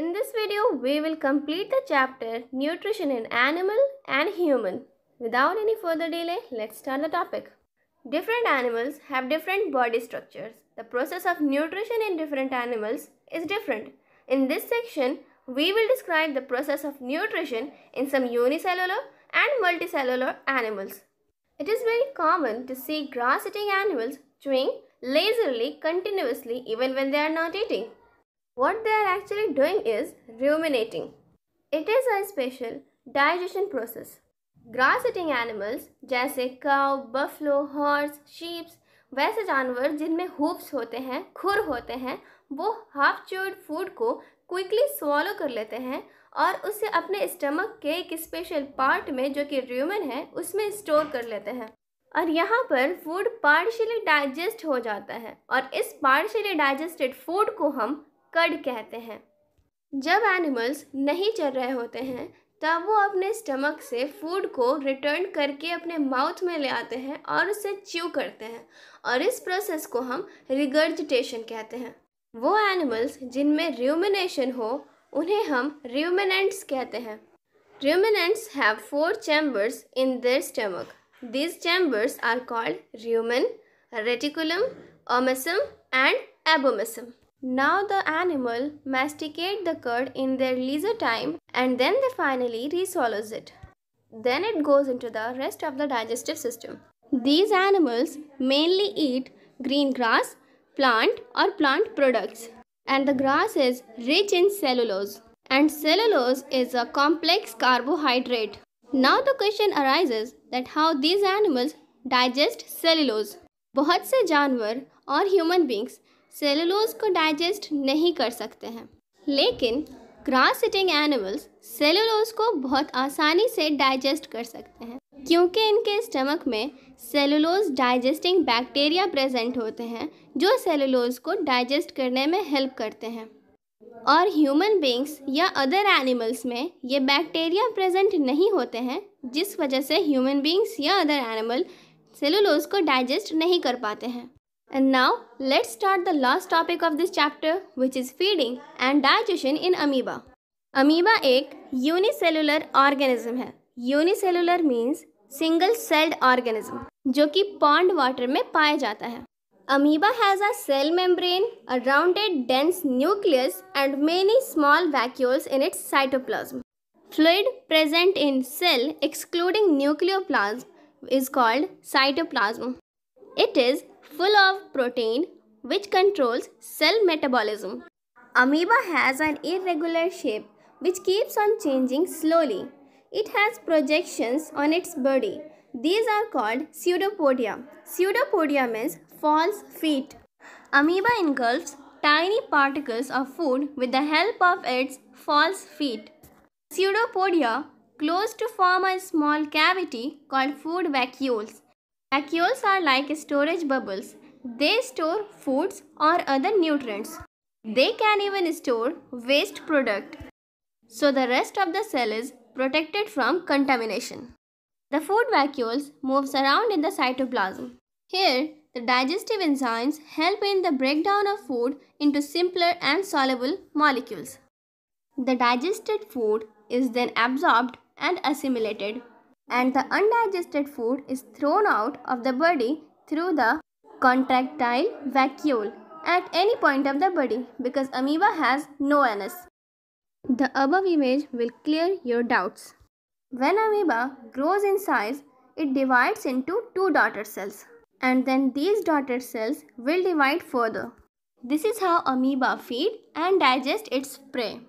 In this video, we will complete the chapter Nutrition in Animal and Human. Without any further delay, let's start the topic. Different animals have different body structures. The process of nutrition in different animals is different. In this section, we will describe the process of nutrition in some unicellular and multicellular animals. It is very common to see grass-eating animals chewing lazily continuously even when they are not eating. What they are actually doing is ruminating. It is a special digestion process. Grass eating animals जैसे cow buffalo horse sheeps वैसे जानवर जिनमें hoops होते हैं खुर होते हैं वो हाफ च्यूड फूड को क्विकली स्वॉलो कर लेते हैं और उसे अपने स्टमक के एक स्पेशल पार्ट में जो कि र्यूमन है उसमें स्टोर कर लेते हैं और यहाँ पर फूड पार्शली डाइजेस्ट हो जाता है और इस पार्शली डाइजेस्टेड फूड को हम कड कहते हैं जब एनिमल्स नहीं चल रहे होते हैं तब वो अपने स्टमक से फूड को रिटर्न करके अपने माउथ में ले आते हैं और उसे च्यू करते हैं और इस प्रोसेस को हम रिगर्जिटेशन कहते हैं वो एनिमल्स जिनमें र्यूमिनेशन हो उन्हें हम र्यूमिनेंट्स कहते हैं ruminants have four chambers in their stomach these chambers are called rumen reticulum omasum and abomasum Now the animal masticate the curd in their leisure time and then they finally resolves it. Then it goes into the rest of the digestive system. These animals mainly eat green grass, plant or plant products and the grass is rich in cellulose and cellulose is a complex carbohydrate. Now the question arises that how these animals digest cellulose. बहुत से जानवर और beings cellulose को digest नहीं कर सकते हैं लेकिन ग्रास सिटिंग एनिमल्स सेलुलोज को बहुत आसानी से डाइजेस्ट कर सकते हैं क्योंकि इनके स्टमक में सेलुलोज डाइजेस्टिंग बैक्टीरिया प्रेजेंट होते हैं जो सेलुलोज को डाइजेस्ट करने में हेल्प करते हैं और ह्यूमन बींग्स या अदर एनिमल्स में ये बैक्टीरिया प्रेजेंट नहीं होते हैं जिस वजह से ह्यूमन बींग्स या अदर एनिमल सेलुलोज को डाइजेस्ट नहीं कर पाते हैं And now let's start the last topic of this chapter which is feeding and digestion in amoeba. Amoeba a unicellular organism है Unicellular means single celled organism जो कि pond water में Amoeba has a cell membrane, a rounded dense nucleus and many small vacuoles in its cytoplasm. Fluid present in cell excluding nucleoplasm is called cytoplasm. It is full of protein which controls cell metabolism. Amoeba has an irregular shape which keeps on changing slowly. It has projections on its body. These are called pseudopodia. Pseudopodia means false feet. Amoeba engulfs tiny particles of food with the help of its false feet. Pseudopodia close to form a small cavity called food vacuoles. Vacuoles are like storage bubbles. They store foods or other nutrients. They can even store waste product. So the rest of the cell is protected from contamination. The food vacuoles moves around in the cytoplasm. Here, the digestive enzymes help in the breakdown of food into simpler and soluble molecules. The digested food is then absorbed and assimilated and the undigested food is thrown out of the body through the contractile vacuole at any point of the body because amoeba has no anus. The above image will clear your doubts. When amoeba grows in size, it divides into two daughter cells and then these daughter cells will divide further. This is how amoeba feed and digest its prey.